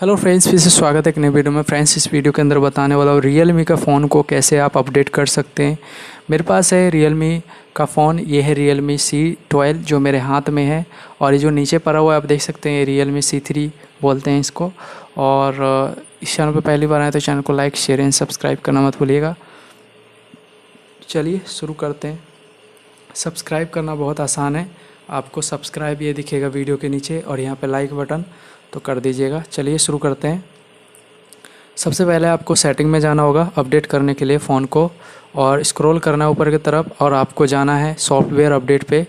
hello friends फिर से स्वागत है एक नई वीडियो में फ्रेंड्स इस वीडियो के अंदर बताने वाला हूँ रियल मी का फ़ोन को कैसे आप अपडेट कर सकते हैं मेरे पास है रियल मी का फ़ोन ये है रियल मी सी ट्वेल्व जो मेरे हाथ में है और ये जो नीचे पड़ा हुआ है आप देख सकते हैं ये रियल मी सी थ्री बोलते हैं इसको और इस चैनल पर पहली बार आए तो चैनल को लाइक शेयर एंड सब्सक्राइब करना मत भूलिएगा चलिए शुरू करते हैं सब्सक्राइब करना बहुत आसान है आपको सब्सक्राइब ये दिखेगा वीडियो के नीचे और यहाँ पे लाइक बटन तो कर दीजिएगा चलिए शुरू करते हैं सबसे पहले आपको सेटिंग में जाना होगा अपडेट करने के लिए फ़ोन को और स्क्रॉल करना है ऊपर की तरफ और आपको जाना है सॉफ्टवेयर अपडेट पे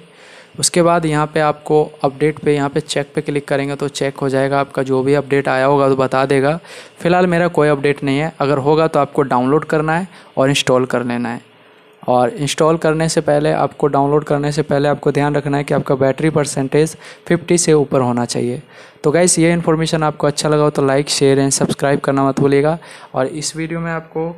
उसके बाद यहाँ पे आपको अपडेट पे यहाँ पे चेक पे क्लिक करेंगे तो चेक हो जाएगा आपका जो भी अपडेट आया होगा तो बता देगा फ़िलहाल मेरा कोई अपडेट नहीं है अगर होगा तो आपको डाउनलोड करना है और इंस्टॉल कर लेना है और इंस्टॉल करने से पहले आपको डाउनलोड करने से पहले आपको ध्यान रखना है कि आपका बैटरी परसेंटेज 50 से ऊपर होना चाहिए तो गैस ये इन्फॉर्मेशन आपको अच्छा लगा हो तो लाइक शेयर एंड सब्सक्राइब करना मत भूलिएगा और इस वीडियो में आपको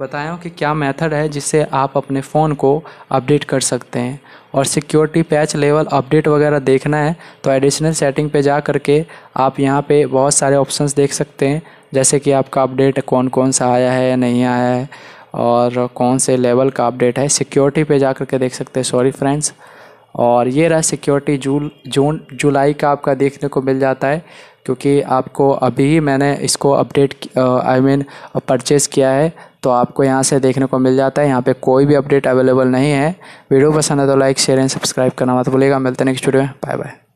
बताया हूँ कि क्या मेथड है जिससे आप अपने फ़ोन को अपडेट कर सकते हैं और सिक्योरिटी पैच लेवल अपडेट वगैरह देखना है तो एडिशनल सेटिंग पे जा करके आप यहाँ पे बहुत सारे ऑप्शंस देख सकते हैं जैसे कि आपका अपडेट कौन कौन सा आया है या नहीं आया है और कौन से लेवल का अपडेट है सिक्योरिटी पे जा कर के देख सकते हैं सॉरी फ्रेंड्स और ये रहा सिक्योरिटी जून जून जुलाई का आपका देखने को मिल जाता है क्योंकि आपको अभी ही मैंने इसको अपडेट आई मीन परचेज़ किया है तो आपको यहाँ से देखने को मिल जाता है यहाँ पे कोई भी अपडेट अवेलेबल नहीं है वीडियो पसंद है तो लाइक शेयर एंड सब्सक्राइब करना मत भूलिएगा मिलते हैं नेक्स्ट वीडियो में बाय बाय